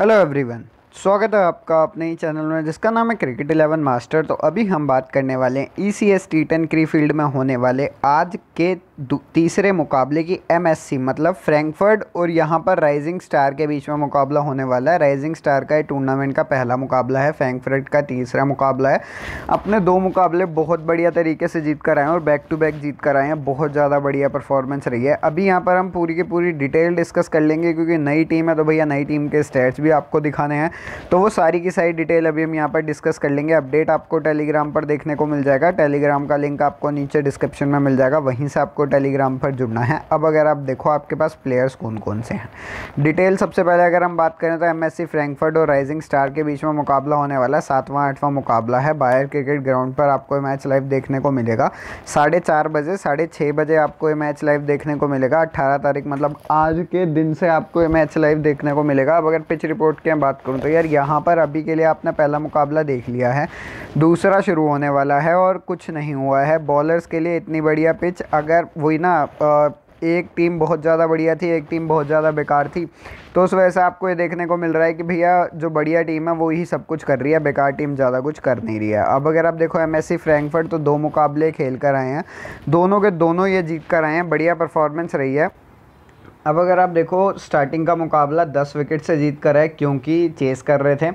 Hello everyone. स्वागत है आपका अपने ही चैनल में जिसका नाम है क्रिकेट इलेवन मास्टर तो अभी हम बात करने वाले हैं E C S T ten Krefeld में होने वाले आज के तीसरे मुकाबले की एम एस सी मतलब फ्रैंकफर्ट और यहाँ पर राइजिंग स्टार के बीच में मुकाबला होने वाला है राइजिंग स्टार का टूर्नामेंट का पहला मुकाबला है फ्रैंकफर्ट का तीसरा मुकाबला है अपने दो मुकाबले बहुत बढ़िया तरीके से जीत कर आए हैं और बैक टू बैक जीत कर आए हैं बहुत ज़्यादा बढ़िया परफॉर्मेंस रही है अभी यहाँ पर हम पूरी की पूरी डिटेल डिस्कस कर लेंगे क्योंकि नई टीम है तो भैया नई टीम के स्टैट्स भी आपको दिखाने हैं तो वो सारी की सारी डिटेल अभी हम यहाँ पर डिस्कस कर लेंगे अपडेट आपको टेलीग्राम पर देखने को मिल जाएगा टेलीग्राम का लिंक आपको नीचे डिस्क्रिप्शन में मिल जाएगा वहीं से आपको टेलीग्राम पर जुड़ना है अब अगर आप देखो आपके पास प्लेयर्स कौन कौन से हैं डिटेल सबसे पहले अगर हम बात करें तो एम एस और राइजिंग स्टार के बीच में मुकाबला होने वाला है सातवां आठवां मुकाबला है बायर क्रिकेट ग्राउंड पर आपको मैच लाइव देखने को मिलेगा साढ़े बजे साढ़े बजे आपको ये मैच लाइव देखने को मिलेगा अट्ठारह तारीख मतलब आज के दिन से आपको ये मैच लाइव देखने को मिलेगा अब अगर पिच रिपोर्ट की बात करूँ तो यार यहाँ पर अभी के लिए आपने पहला मुकाबला देख लिया है दूसरा शुरू होने वाला है और कुछ नहीं हुआ है बॉलर्स के लिए इतनी बढ़िया पिच अगर वही ना एक टीम बहुत ज़्यादा बढ़िया थी एक टीम बहुत ज़्यादा बेकार थी तो उस वजह से आपको ये देखने को मिल रहा है कि भैया जो बढ़िया टीम है वो ही सब कुछ कर रही है बेकार टीम ज़्यादा कुछ कर नहीं रही है अब अगर आप देखो एम एस फ्रैंकफर्ट तो दो मुकाबले खेल कर आए हैं दोनों के दोनों ये जीत कर आए हैं बढ़िया परफॉर्मेंस रही है अब अगर आप देखो स्टार्टिंग का मुकाबला दस विकेट से जीत कर है क्योंकि चेस कर रहे थे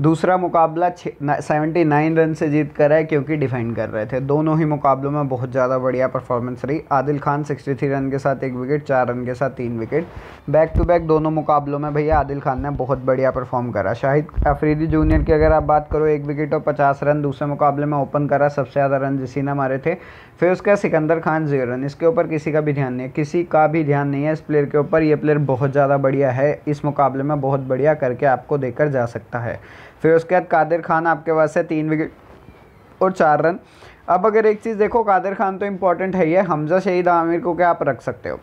दूसरा मुकाबला सेवेंटी नाइन रन से जीत कर है क्योंकि डिफेंड कर रहे थे दोनों ही मुकाबलों में बहुत ज़्यादा बढ़िया परफॉर्मेंस रही Adil Khan sixty three run के साथ एक विकेट चार रन के साथ तीन विकेट बैक टू बैक दोनों मुकाबलों में भैया आदिल खान ने बहुत बढ़िया परफॉर्म करा शाहिद अफरीदी जूनियर की अगर आप बात करो एक विकेट और पचास रन दूसरे मुकाबले में ओपन करा सबसे ज़्यादा रन जिसी ने मारे थे फिर उसका सिकंदर खान जीरो रन इसके ऊपर किसी का भी ध्यान नहीं है किसी का भी ध्यान नहीं है इस प्लेयर के ऊपर ये प्लेयर बहुत ज़्यादा बढ़िया है इस मुकाबले में बहुत बढ़िया करके आपको देकर जा सकता है फिर उसके बाद कादिर खान आपके पास है तीन विकेट और चार रन अब अगर एक चीज़ देखो कादिर खान तो इम्पॉर्टेंट है ही है हमजा शहीद आमिर को क्या आप रख सकते हो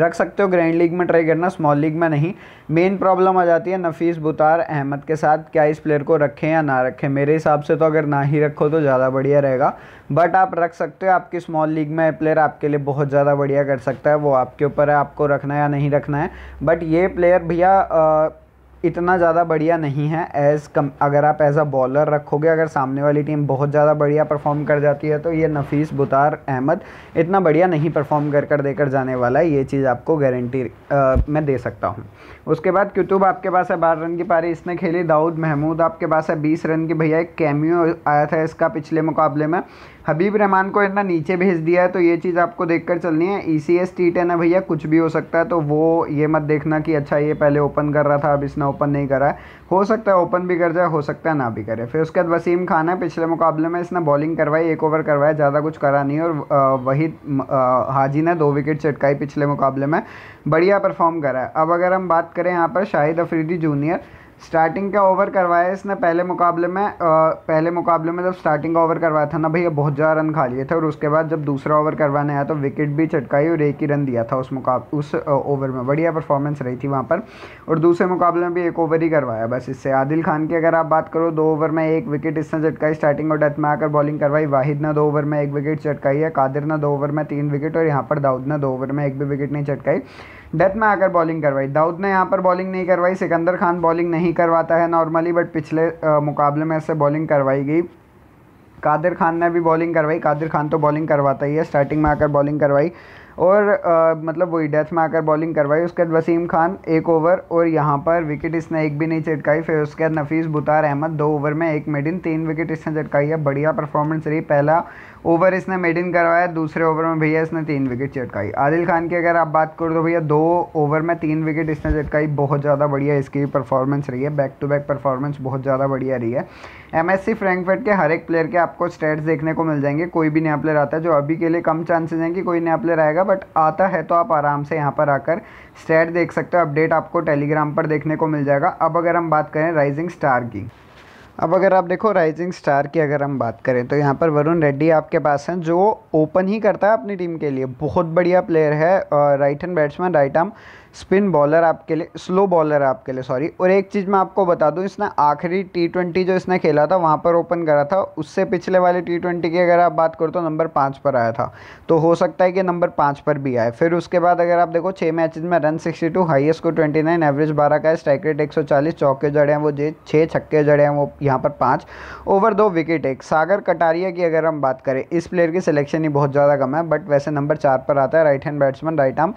रख सकते हो ग्रैंड लीग में ट्राई करना स्मॉल लीग में नहीं मेन प्रॉब्लम आ जाती है नफीस बुतार अहमद के साथ क्या इस प्लेयर को रखें या ना रखें मेरे हिसाब से तो अगर ना ही रखो तो ज़्यादा बढ़िया रहेगा बट आप रख सकते हो आपकी स्मॉल लीग में प्लेयर आपके लिए बहुत ज़्यादा बढ़िया कर सकता है वो आपके ऊपर है आपको रखना है या नहीं रखना है बट ये प्लेयर भैया इतना ज़्यादा बढ़िया नहीं है एज़ कम अगर आप एज अ बॉलर रखोगे अगर सामने वाली टीम बहुत ज़्यादा बढ़िया परफॉर्म कर जाती है तो ये नफीस बुतार अहमद इतना बढ़िया नहीं परफॉर्म कर कर देकर जाने वाला है ये चीज़ आपको गारंटी मैं दे सकता हूँ उसके बाद क्यूतुब आपके पास है बारह रन की पारी इसने खेली दाऊद महमूद आपके पास है बीस रन की भैया एक कैमियो आया था इसका पिछले मुकाबले में हबीब रहमान को इतना नीचे भेज दिया है तो ये चीज़ आपको देख कर चलनी है E C S T ten है भैया कुछ भी हो सकता है तो वो ये मत देखना कि अच्छा ये पहले ओपन कर रहा था अब इसने ओपन नहीं करा है हो सकता है ओपन भी कर जाए हो सकता है ना भी करे फिर उसके बाद वसीम खान है पिछले मुकाबले में इसने बॉलिंग करवाई एक ओवर करवाया ज़्यादा कुछ करा नहीं और वही हाजी ने दो विकेट चटकाई पिछले मुकाबले में बढ़िया परफॉर्म करा है अब अगर हम बात करें यहाँ पर शाहिद अफरीदी जूनियर स्टार्टिंग का ओवर करवाया इसने पहले मुकाबले में आ, पहले मुकाबले में जब स्टार्टिंग का ओवर करवाया था ना भैया बहुत ज़्यादा रन खा लिए थे और उसके बाद जब दूसरा ओवर करवाने आया तो विकेट भी चटकाई और एक ही रन दिया था उस मुका उस ओवर में बढ़िया परफॉर्मेंस रही थी वहाँ पर और दूसरे मुकाबले में भी एक ओवर ही करवाया बस इससे आदिल खान की अगर आप बात करो दो ओवर में एक विकेट इसने चटकाई स्टार्टिंग और डेथ में आकर बॉलिंग करवाई वाहिद ने दो ओवर में एक विकेट चटकाई है कादिर ने दो ओवर में तीन विकेट और यहाँ पर दाऊद ने दो ओवर में एक भी विकेट नहीं चटकाई डेथ में आकर बॉलिंग करवाई दाऊद ने यहाँ पर बॉलिंग नहीं करवाई सिकंदर खान बॉलिंग नहीं करवाता है नॉर्मली बट पिछले मुकाबले में इससे बॉलिंग करवाई गई कादिर खान ने भी बॉलिंग करवाई कादिर खान तो बॉलिंग करवाता ही है स्टार्टिंग में आकर बॉलिंग करवाई और आ, मतलब वही डेथ में आकर बॉलिंग करवाई उसके बाद वसीम खान एक ओवर और यहाँ पर विकेट इसने एक भी नहीं चटकाई फिर उसके बाद नफीस बुतार अहमद दो ओवर में एक मेडिन तीन विकेट इसने चटकाई है बढ़िया परफॉर्मेंस रही पहला ओवर इसने मेडिन करवाया दूसरे ओवर में भैया इसने तीन विकेट चटकाई आदिल खान की अगर आप बात करो तो भैया दो ओवर में तीन विकेट इसने चटकाई बहुत ज़्यादा बढ़िया इसकी परफॉर्मेंस रही है बैक टू बैक परफॉर्मेंस बहुत ज़्यादा बढ़िया रही है एम एस सी फ्रैंकफर्ट के हर एक प्लेयर के आपको स्टेट्स देखने को मिल जाएंगे कोई भी नया प्लेयर आता है जो अभी के लिए कम चांसेस हैं कि कोई नया प्लेयर आएगा बट आता है तो आप आराम से यहाँ पर आकर स्टेट देख सकते हो अपडेट आपको टेलीग्राम पर देखने को मिल जाएगा अब अगर हम बात करें राइजिंग स्टार की अब अगर आप देखो राइजिंग स्टार की अगर हम बात करें तो यहाँ पर वरुण रेड्डी आपके पास हैं जो ओपन ही करता है अपनी टीम के लिए बहुत बढ़िया प्लेयर है right hand batsman right arm spin bowler आपके लिए स्लो बॉलर है आपके लिए सॉरी और एक चीज़ मैं आपको बता दूं इसने आखिरी टी ट्वेंटी जो इसने खेला था वहाँ पर ओपन करा था उससे पिछले वाले टी ट्वेंटी की अगर आप बात करो तो नंबर पाँच पर आया था तो हो सकता है कि नंबर पाँच पर भी आए फिर उसके बाद अगर आप देखो छः मैचेज में रन सिक्सटी टू हाइएस्ट को ट्वेंटी नाइन एवरेज बारह का स्ट्राइक रेट एक सौ चालीस चौके जड़े हैं वो जे छः छक्के जड़े हैं वो यहाँ पर पाँच ओवर दो विकेट एक सागर कटारिया की अगर हम बात करें इस प्लेयर की सिलेक्शन ही बहुत ज़्यादा कम है बट वैसे नंबर चार पर आता है right hand batsman right arm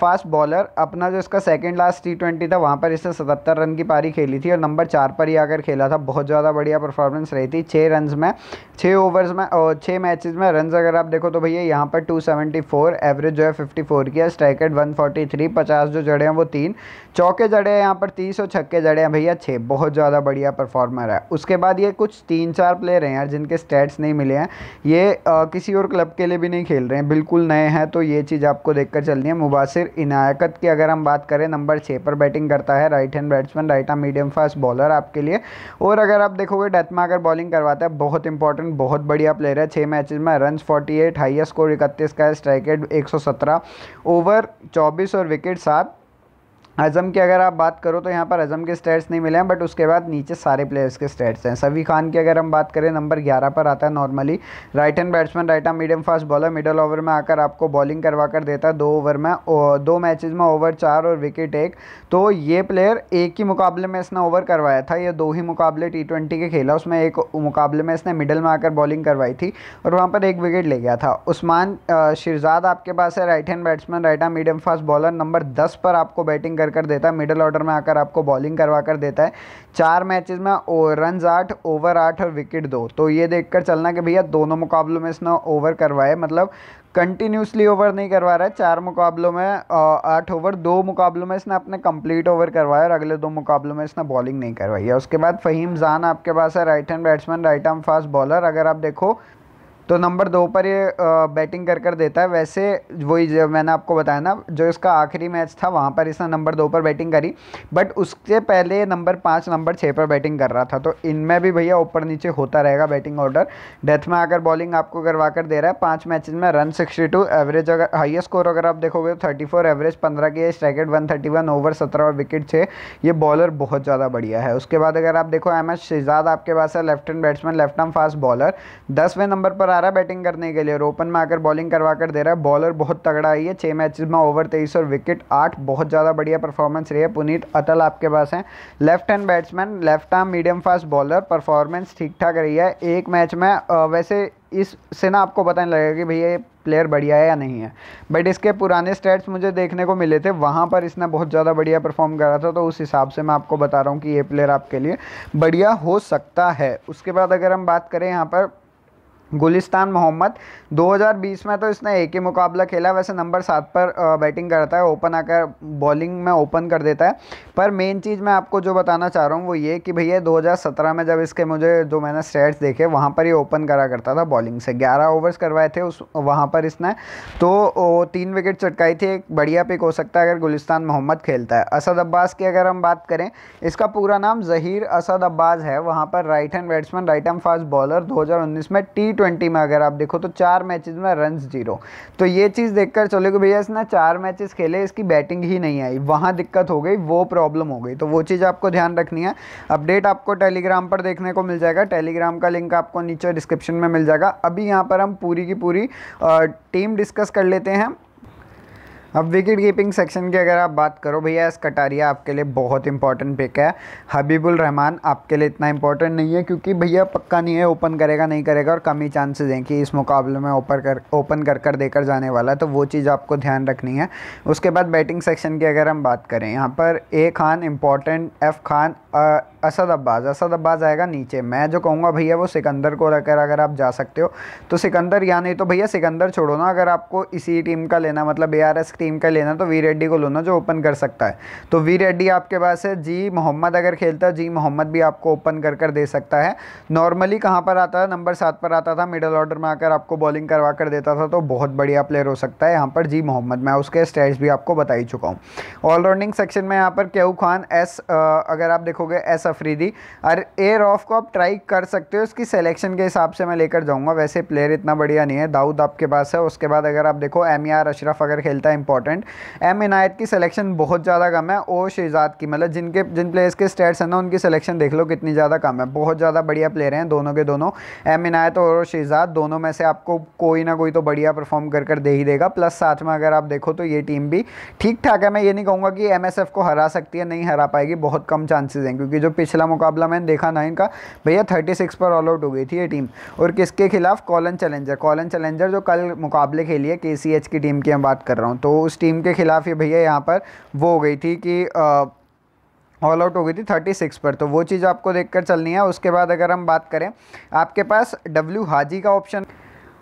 fast bowler अपना जो इसका सेकंड लास्ट टी ट्वेंटी था वहाँ पर इसने सतहत्तर रन की पारी खेली थी और नंबर चार पर ही आकर खेला था बहुत ज़्यादा बढ़िया परफॉर्मेंस रही थी छः रन में छः ओवर्स में और छः मैचेस में रन अगर आप देखो तो भैया यहाँ पर टू एवरेज जो है फिफ्टी की है स्ट्राइकेड वन फोर्टी जो जड़े हैं वो तीन चौके जड़े हैं यहाँ पर तीस और छक्के जड़े हैं भैया छः बहुत ज़्यादा बढ़िया परफॉर्मर है उसके बाद ये कुछ तीन चार प्लेयर हैं यार जिनके स्टेट्स नहीं मिले हैं ये आ, किसी और क्लब के लिए भी नहीं खेल रहे हैं बिल्कुल नए हैं तो ये चीज़ आपको देखकर चलनी है मुबासिर इनायकत के अगर हम बात करें नंबर छः पर बैटिंग करता है right hand batsman right arm medium fast bowler आपके लिए और अगर आप देखोगे डेथ में अगर बॉलिंग करवाता है बहुत इंपॉर्टेंट बहुत बढ़िया प्लेयर है छः मैचेज में run forty eight highest score इकतीस का है स्ट्राइक रेट एक ओवर चौबीस और विकेट सात अज़म की अगर आप बात करो तो यहाँ पर अज़म के स्टेट्स नहीं मिले हैं बट उसके बाद नीचे सारे प्लेयर्स के स्टेट्स हैं सभी खान की अगर हम बात करें नंबर ग्यारह पर आता है normally right hand batsman right hand medium fast bowler middle over में आकर आपको बॉलिंग करवा कर देता है दो ओवर में दो मैचेज में ओवर चार और विकेट एक तो ये प्लेयर एक ही मुकाबले में इसने ओवर करवाया था या दो ही मुकाबले टी ट्वेंटी के खेला उसमें एक मुकाबले में इसने मिडल में आकर बॉलिंग करवाई थी और वहाँ पर एक विकेट ले गया था उस्मान शिरजाद आपके पास है right hand batsman right hand medium fast bowler number दस पर आपको बैटिंग कर कर देता है मिडिल ऑर्डर में आकर आपको बॉलिंग करवा कर देता है चार मैचेस में रन आठ ओवर आठ और विकेट दो तो ये देखकर चलना कि भैया दोनों मुकाबलों में इसने ओवर करवाए मतलब कंटिन्यूसली ओवर नहीं करवा रहा है चार मुकाबलों में आठ ओवर दो मुकाबलों में इसने अपने कंप्लीट ओवर करवाया और अगले दो मुकाबलों में इसने बॉलिंग नहीं करवाई है उसके बाद फ़हीम जान आपके पास है right hand batsman right arm fast bowler अगर आप देखो तो नंबर दो पर ये बैटिंग कर कर देता है वैसे वही जो मैंने आपको बताया ना जो इसका आखिरी मैच था वहाँ पर इसने नंबर दो पर बैटिंग करी बट उससे पहले नंबर पाँच नंबर छः पर बैटिंग कर रहा था तो इनमें भी भैया ऊपर नीचे होता रहेगा बैटिंग ऑर्डर डेथ में आकर बॉलिंग आपको करवा कर दे रहा है पाँच मैच में रन सिक्सटी टू एवरेज अगर हाइएस्ट स्कोर अगर आप देखोगे तो थर्टी फोर एवरेज पंद्रह की strike rate one thirty one over सत्रह और विकेट छः ये बॉलर बहुत ज़्यादा बढ़िया है उसके बाद अगर आप देखो एम एस शहजाद आपके पास है left hand batsman left arm fast bowler दसवें नंबर पर आ रहा है बैटिंग करने के लिए और ओपन में आकर बॉलिंग करवा कर दे रहा है बॉलर बहुत तगड़ा आई है छः मैचेस में ओवर तेईस और विकेट आठ बहुत ज़्यादा बढ़िया परफॉर्मेंस रही है पुनीत अटल आपके पास हैं left hand batsman left arm medium fast bowler performance ठीक ठाक रही है एक मैच में वैसे इस से ना आपको पता नहीं लगेगा कि भैया ये प्लेयर बढ़िया है या नहीं है बट इसके पुराने स्टेट्स मुझे देखने को मिले थे वहाँ पर इसने बहुत ज़्यादा बढ़िया परफॉर्म करा था तो उस हिसाब से मैं आपको बता रहा हूँ कि ये प्लेयर आपके लिए बढ़िया हो सकता है उसके बाद अगर हम बात करें यहाँ पर गुलिस्तान मोहम्मद 2020 में तो इसने एक ही मुकाबला खेला वैसे नंबर सात पर बैटिंग करता है ओपन आकर बॉलिंग में ओपन कर देता है पर मेन चीज़ मैं आपको जो बताना चाह रहा हूँ वो ये कि भैया 2017 में जब इसके मुझे जो मैंने स्टेट्स देखे वहाँ पर ही ओपन करा करता था बॉलिंग से 11 ओवर्स करवाए थे उस वहाँ पर इसने तो तीन विकेट चटकाई थी एक बढ़िया पिक हो सकता है अगर गुलिस्तान मोहम्मद खेलता है असद अब्बास की अगर हम बात करें इसका पूरा नाम जहीर असद अब्बास है वहाँ पर right hand batsman right hand fast bowler दो में टी ट्वेंटी में अगर आप देखो तो चार मैचेस में रन जीरो तो ये चीज़ देखकर चले कि भैया इसने चार मैचेस खेले इसकी बैटिंग ही नहीं आई वहाँ दिक्कत हो गई वो प्रॉब्लम हो गई तो वो चीज़ आपको ध्यान रखनी है अपडेट आपको टेलीग्राम पर देखने को मिल जाएगा टेलीग्राम का लिंक आपको नीचे डिस्क्रिप्शन में मिल जाएगा अभी यहाँ पर हम पूरी की पूरी टीम डिस्कस कर लेते हैं अब विकेट कीपिंग सेक्शन की अगर आप बात करो भैया एस कटारिया आपके लिए बहुत इंपॉर्टेंट पिक है हबीबुल रहमान आपके लिए इतना इंपॉर्टेंट नहीं है क्योंकि भैया पक्का नहीं है ओपन करेगा नहीं करेगा और कम ही चांसेज हैं कि इस मुकाबले में ओपन कर ओपन कर कर देकर जाने वाला है तो वो चीज़ आपको ध्यान रखनी है उसके बाद बैटिंग सेक्शन की अगर हम बात करें यहाँ पर A Khan important F Khan Asad Abbas Asad Abbas आएगा नीचे मैं जो कहूँगा भैया वो सिकंदर को रखकर अगर आप जा सकते हो तो सिकंदर या नहीं तो भैया सिकंदर छोड़ो ना अगर आपको इसी टीम का लेना मतलब ए टीम का लेना तो वी रेड्डी को लो ना जो ओपन कर सकता है तो वी रेड्डी आपके पास है जी मोहम्मद अगर खेलता है जी मोहम्मद भी आपको ओपन कर कर दे सकता है नॉर्मली कहाँ पर आता है नंबर सात पर आता था मिडल ऑर्डर में आकर आपको बॉलिंग करवा कर देता था तो बहुत बढ़िया प्लेयर हो सकता है यहाँ पर जी मोहम्मद मैं उसके स्टेट्स भी आपको बता ही चुका हूँ ऑलराउंडिंग सेक्शन में यहाँ पर केहू खान एस अगर आप देखो देखोगे एस अफरीदी और ए रॉफ को आप ट्राई कर सकते हो उसकी सिलेक्शन के हिसाब से मैं लेकर जाऊँगा वैसे प्लेयर इतना बढ़िया नहीं है दाऊद आपके पास है उसके बाद अगर आप देखो एम आर अशरफ अगर खेलता है इंपॉर्टेंट एम इनायत की सिलेक्शन बहुत ज़्यादा कम है ओ शहजाद की मतलब जिनके जिन प्लेयर्स के स्टेट्स हैं ना उनकी सिलेक्शन देख लो कितनी ज़्यादा कम है बहुत ज़्यादा बढ़िया प्लेयर हैं दोनों के दोनों एम इनायत और शहजाद दोनों में से आपको कोई ना कोई तो बढ़िया परफॉर्म कर कर दे ही देगा प्लस साथ में अगर आप देखो तो ये टीम भी ठीक ठाक है मैं ये नहीं कहूँगा कि एम को हरा सकती है नहीं हरा पाएगी बहुत कम चांसेज हैं क्योंकि जो पिछला मुकाबला मैंने देखा ना इनका भैया थर्टी सिक्स पर ऑल आउट हो गई थी ये टीम और किसके खिलाफ कॉलन चैलेंजर कॉलन चैलेंजर जो कल मुकाबले खेली है के की टीम की मैं बात कर रहा हूँ तो उस टीम के खिलाफ ये भैया यहाँ पर वो हो गई थी कि ऑल आउट हो गई थी थर्टी सिक्स पर तो वो चीज़ आपको देखकर चलनी है उसके बाद अगर हम बात करें आपके पास डब्ल्यू हाजी का ऑप्शन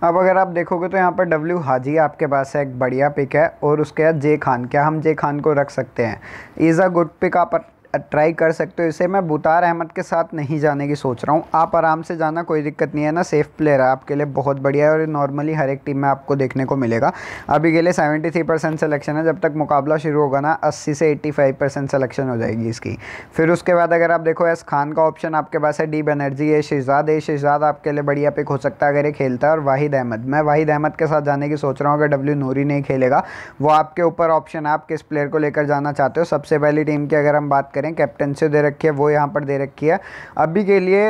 अब अगर आप देखोगे तो यहाँ पर डब्ल्यू हाजी आपके पास है एक बढ़िया पिक है और उसके बाद जे खान क्या हम जे खान को रख सकते हैं इज़ अ गुड पिक आप ट्राई कर सकते हो इसे मैं बुतार अहमद के साथ नहीं जाने की सोच रहा हूँ आप आराम से जाना कोई दिक्कत नहीं है ना सेफ प्लेयर है आपके लिए बहुत बढ़िया है और नॉर्मली हर एक टीम में आपको देखने को मिलेगा अभी के लिए सेवेंटी थ्री परसेंट सलेक्शन है जब तक मुकाबला शुरू होगा ना अस्सी से एट्टी फाइव परसेंट सलेक्शन हो जाएगी इसकी फिर उसके बाद अगर आप देखो एस खान का ऑप्शन आपके पास है डी बनर्जी है शहजाद ए शहजाद आपके लिए बढ़िया पिक हो सकता है अगर ये खेलता है और वाहिद अहमद मैं वाहिद अहमद के साथ जाने की सोच रहा हूँ अगर डब्ल्यू नूरी नहीं खेलेगा वो आपके ऊपर ऑप्शन है आप किस प्लेयर को लेकर जाना चाहते हो सबसे पहली टीम की अगर हम बात करें करें कैप्टनसी दे रखी है वो यहाँ पर दे रखी है अभी के लिए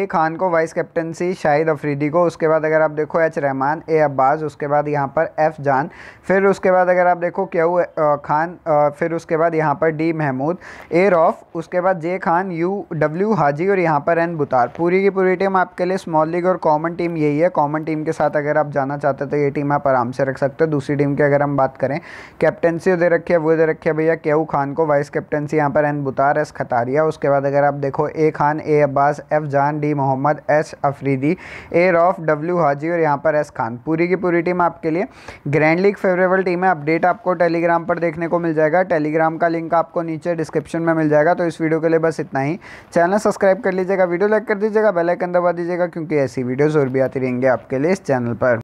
ए खान को वाइस कैप्टनसी शाहिद अफरीदी को उसके बाद अगर आप देखो एच रहमान ए अब्बास उसके बाद यहाँ पर एफ़ जान फिर उसके बाद अगर आप देखो क्यू खान फिर उसके बाद यहाँ पर डी महमूद ए रॉफ उसके बाद J Khan U W Haji और यहाँ पर एन बुतार पूरी की पूरी टीम आपके लिए स्मॉल लीग और कॉमन टीम यही है कॉमन टीम के साथ अगर आप जाना चाहते तो ये टीम आप आराम से रख सकते हो दूसरी टीम की अगर हम बात करें कैप्टनसी दे रखी है वो दे रखी है भैया केऊ खान को वाइस कैप्टनसी यहाँ पर हुसैन एस खतारिया उसके बाद अगर आप देखो A Khan A Abbas F Jan D Mohammad S Afridi A Rauf W Haji और यहाँ पर एस खान पूरी की पूरी टीम आपके लिए ग्रैंड लीग फेवरेबल टीम है अपडेट आपको टेलीग्राम पर देखने को मिल जाएगा टेलीग्राम का लिंक आपको नीचे डिस्क्रिप्शन में मिल जाएगा तो इस वीडियो के लिए बस इतना ही चैनल सब्सक्राइब कर लीजिएगा वीडियो लाइक कर दीजिएगा बेलाइकन दबा दीजिएगा क्योंकि ऐसी वीडियोज़ और भी आती रहेंगे आपके लिए इस चैनल पर